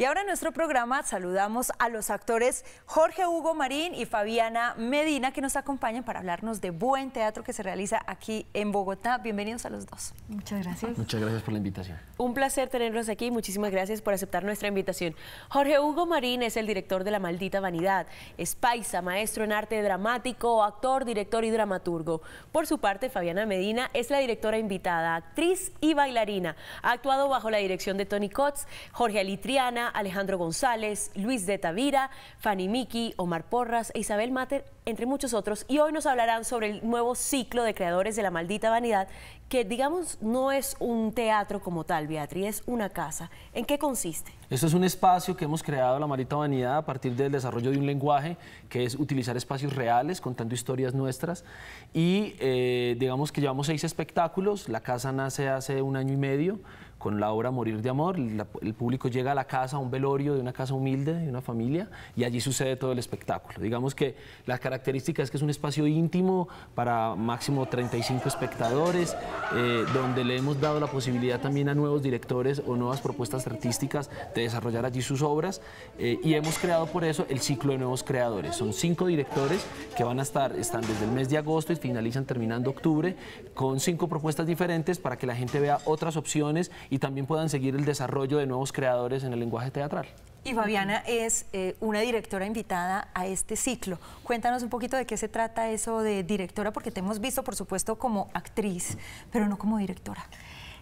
Y ahora en nuestro programa saludamos a los actores Jorge Hugo Marín y Fabiana Medina que nos acompañan para hablarnos de buen teatro que se realiza aquí en Bogotá. Bienvenidos a los dos. Muchas gracias. Muchas gracias por la invitación. Un placer tenerlos aquí. Muchísimas gracias por aceptar nuestra invitación. Jorge Hugo Marín es el director de La Maldita Vanidad. Es paisa, maestro en arte dramático, actor, director y dramaturgo. Por su parte, Fabiana Medina es la directora invitada, actriz y bailarina. Ha actuado bajo la dirección de Tony Cots, Jorge Alitriana, Alejandro González, Luis de Tavira, Fanny Miki, Omar Porras e Isabel Mater, entre muchos otros. Y hoy nos hablarán sobre el nuevo ciclo de creadores de la maldita vanidad que digamos no es un teatro como tal, Beatriz, es una casa. ¿En qué consiste? Esto es un espacio que hemos creado la Marita Vanidad a partir del desarrollo de un lenguaje que es utilizar espacios reales contando historias nuestras y eh, digamos que llevamos seis espectáculos, la casa nace hace un año y medio con la obra Morir de Amor, el público llega a la casa, a un velorio de una casa humilde, de una familia, y allí sucede todo el espectáculo. Digamos que la característica es que es un espacio íntimo para máximo 35 espectadores, eh, donde le hemos dado la posibilidad también a nuevos directores o nuevas propuestas artísticas de desarrollar allí sus obras eh, y hemos creado por eso el ciclo de nuevos creadores. Son cinco directores que van a estar, están desde el mes de agosto y finalizan terminando octubre con cinco propuestas diferentes para que la gente vea otras opciones y también puedan seguir el desarrollo de nuevos creadores en el lenguaje teatral. Y Fabiana es eh, una directora invitada a este ciclo. Cuéntanos un poquito de qué se trata eso de directora, porque te hemos visto, por supuesto, como actriz, pero no como directora.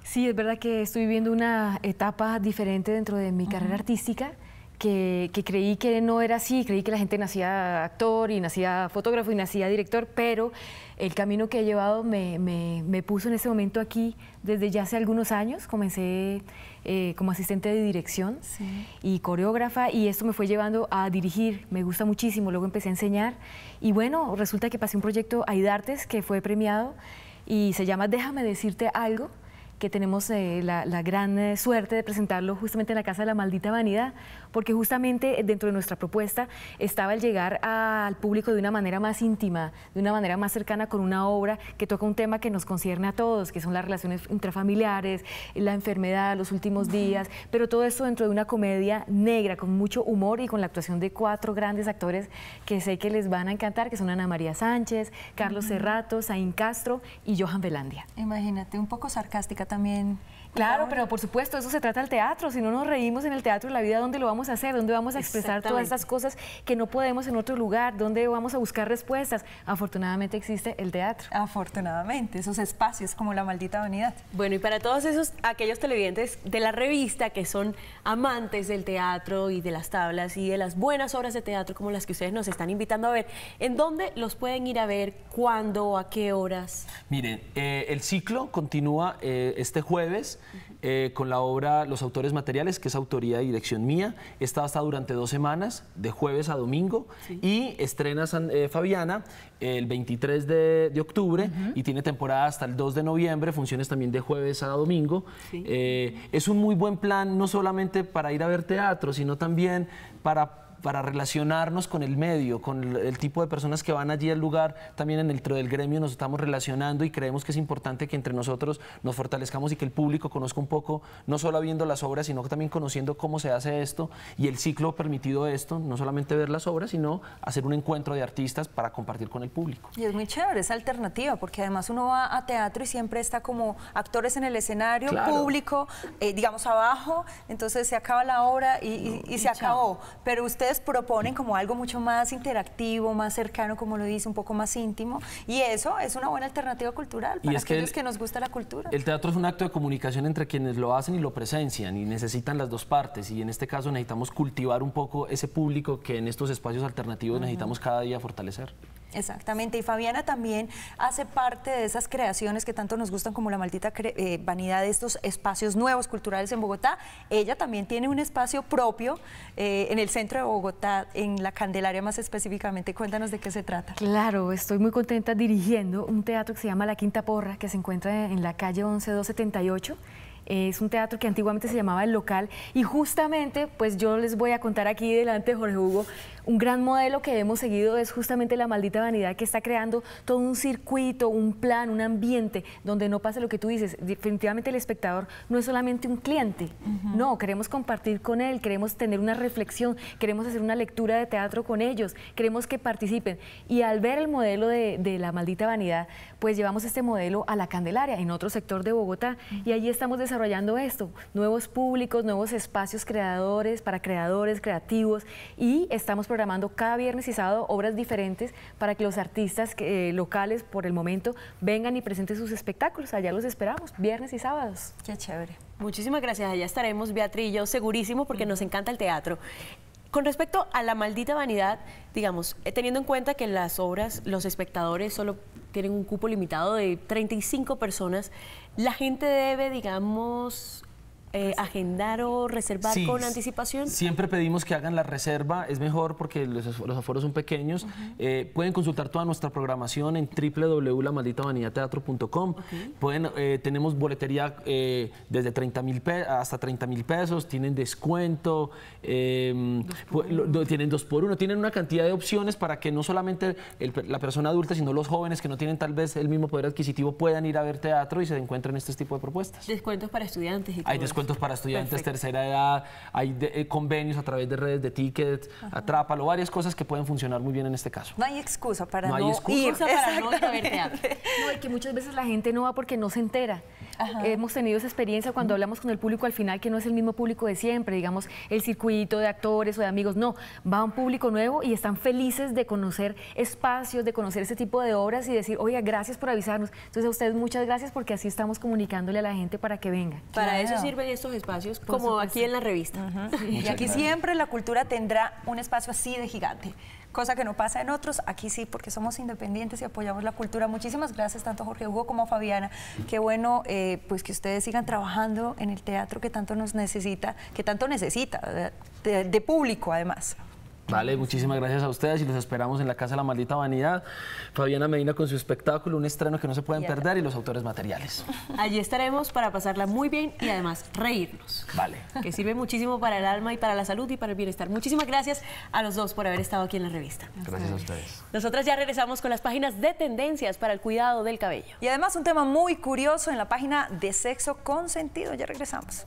Sí, es verdad que estoy viviendo una etapa diferente dentro de mi carrera artística que, creí que no era así, creí que la gente nacía actor y nacía fotógrafo y nacía director, pero el camino que he llevado me, me, puso en ese momento aquí desde ya hace algunos años. Comencé eh, como asistente de dirección y coreógrafa y esto me fue llevando a dirigir, me gusta muchísimo, luego empecé a enseñar y bueno, resulta que pasé un proyecto a Idartes que fue premiado y se llama Déjame decirte algo que tenemos eh, la, gran eh, suerte de presentarlo justamente en la Casa de la Maldita Vanidad, porque justamente dentro de nuestra propuesta estaba el llegar al público de una manera más íntima, de una manera más cercana con una obra que toca un tema que nos concierne a todos, que son las relaciones intrafamiliares, la enfermedad, los últimos días, pero todo esto dentro de una comedia negra, con mucho humor y con la actuación de cuatro grandes actores que sé que les van a encantar, que son Ana María Sánchez, Carlos Cerrato, Zain Castro y Johan Velandia Imagínate, un poco sarcástica también Claro, pero por supuesto, eso se trata del teatro. Si no nos reímos en el teatro, la vida, ¿dónde lo vamos a hacer? ¿Dónde vamos a expresar todas estas cosas que no podemos en otro lugar? ¿Dónde vamos a buscar respuestas? Afortunadamente existe el teatro. Afortunadamente, esos espacios como la maldita vanidad. Bueno, y para todos esos, aquellos televidentes de la revista que son amantes del teatro y de las tablas y de las buenas obras de teatro como las que ustedes nos están invitando a ver, ¿en dónde los pueden ir a ver? ¿Cuándo? ¿A qué horas? Miren, eh, el ciclo continúa eh, este jueves eh, con la obra Los Autores Materiales, que es autoría y dirección mía. Está hasta durante dos semanas, de jueves a domingo, y estrena eh, Fabiana el 23 de, octubre y tiene temporada hasta el 2 de noviembre, funciones también de jueves a domingo. Eh, es un muy buen plan, no solamente para ir a ver teatro, sino también para para relacionarnos con el medio, con el, tipo de personas que van allí al lugar, también dentro del gremio nos estamos relacionando y creemos que es importante que entre nosotros nos fortalezcamos y que el público conozca un poco, no solo viendo las obras, sino también conociendo cómo se hace esto y el ciclo permitido esto, no solamente ver las obras, sino hacer un encuentro de artistas para compartir con el público. Y es muy chévere esa alternativa, porque además uno va a teatro y siempre está como actores en el escenario, público, eh, digamos abajo, entonces se acaba la obra y, se acabó. Pero usted proponen como algo mucho más interactivo, más cercano, como lo dice, un poco más íntimo. Y eso es una buena alternativa cultural para aquellos que, nos gusta la cultura. El teatro es un acto de comunicación entre quienes lo hacen y lo presencian y necesitan las dos partes. Y en este caso necesitamos cultivar un poco ese público que en estos espacios alternativos necesitamos cada día fortalecer. Exactamente, y Fabiana también hace parte de esas creaciones que tanto nos gustan como la maldita eh, vanidad de estos espacios nuevos culturales en Bogotá. Ella también tiene un espacio propio eh, en el centro de Bogotá, en la Candelaria más específicamente. Cuéntanos de qué se trata. Claro, estoy muy contenta dirigiendo un teatro que se llama La Quinta Porra, que se encuentra en la calle 11278 eh, es un teatro que antiguamente se llamaba El Local y justamente, pues yo les voy a contar aquí delante de Jorge Hugo, un gran modelo que hemos seguido es justamente la maldita vanidad que está creando todo un circuito, un plan, un ambiente donde no pasa lo que tú dices. Definitivamente el espectador no es solamente un cliente, no, queremos compartir con él, queremos tener una reflexión, queremos hacer una lectura de teatro con ellos, queremos que participen. Y al ver el modelo de, la maldita vanidad, pues llevamos este modelo a la Candelaria, en otro sector de Bogotá, y ahí estamos desarrollando desarrollando esto, nuevos públicos, nuevos espacios creadores para creadores, creativos y estamos programando cada viernes y sábado obras diferentes para que los artistas eh, locales por el momento vengan y presenten sus espectáculos. Allá los esperamos, viernes y sábados. Qué chévere. Muchísimas gracias, allá estaremos Beatriz y yo segurísimo porque nos encanta el teatro. Con respecto a la maldita vanidad, digamos, eh, teniendo en cuenta que las obras los espectadores solo tienen un cupo limitado de 35 personas, la gente debe, digamos, eh, agendar o reservar con anticipación? Siempre pedimos que hagan la reserva, es mejor porque los, aforos son pequeños. Eh, pueden consultar toda nuestra programación en www.lamalditavanidadteatro.com. Pueden, eh, tenemos boletería desde 30 mil hasta 30 mil pesos, tienen descuento, em, tienen dos por uno, tienen una cantidad de opciones para que no solamente la persona adulta, sino los jóvenes que no tienen tal vez el mismo poder adquisitivo puedan ir a ver teatro y se encuentren este tipo de propuestas. Descuentos para estudiantes y cuentos para estudiantes, tercera edad, hay eh, convenios a través de redes de tickets, atrápalo, varias cosas que pueden funcionar muy bien en este caso. No hay excusa para no, no hay excusa Para no a ver teatro. No, que muchas veces la gente no va porque no se entera. Hemos tenido esa experiencia cuando hablamos con el público al final, que no es el mismo público de siempre, digamos, el circuito de actores o de amigos, no, va un público nuevo y están felices de conocer espacios, de conocer ese tipo de obras y decir, oiga, gracias por avisarnos. Entonces a ustedes muchas gracias porque así estamos comunicándole a la gente para que venga. Para eso sirven estos espacios como aquí en la revista. Y aquí siempre la cultura tendrá un espacio así de gigante cosa que no pasa en otros. Aquí sí, porque somos independientes y apoyamos la cultura. Muchísimas gracias tanto a Jorge Hugo como a Fabiana. Qué bueno eh, pues que ustedes sigan trabajando en el teatro que tanto nos necesita, que tanto necesita, de, de público además. Vale, muchísimas gracias a ustedes y los esperamos en la Casa de la Maldita Vanidad. Fabiana Medina con su espectáculo, un estreno que no se pueden perder y los autores materiales. Allí estaremos para pasarla muy bien y además reírnos. Vale. Que sirve muchísimo para el alma y para la salud y para el bienestar. Muchísimas gracias a los dos por haber estado aquí en la revista. Gracias a ustedes. Nosotras ya regresamos con las páginas de tendencias para el cuidado del cabello. Y además un tema muy curioso en la página de Sexo con Sentido. Ya regresamos.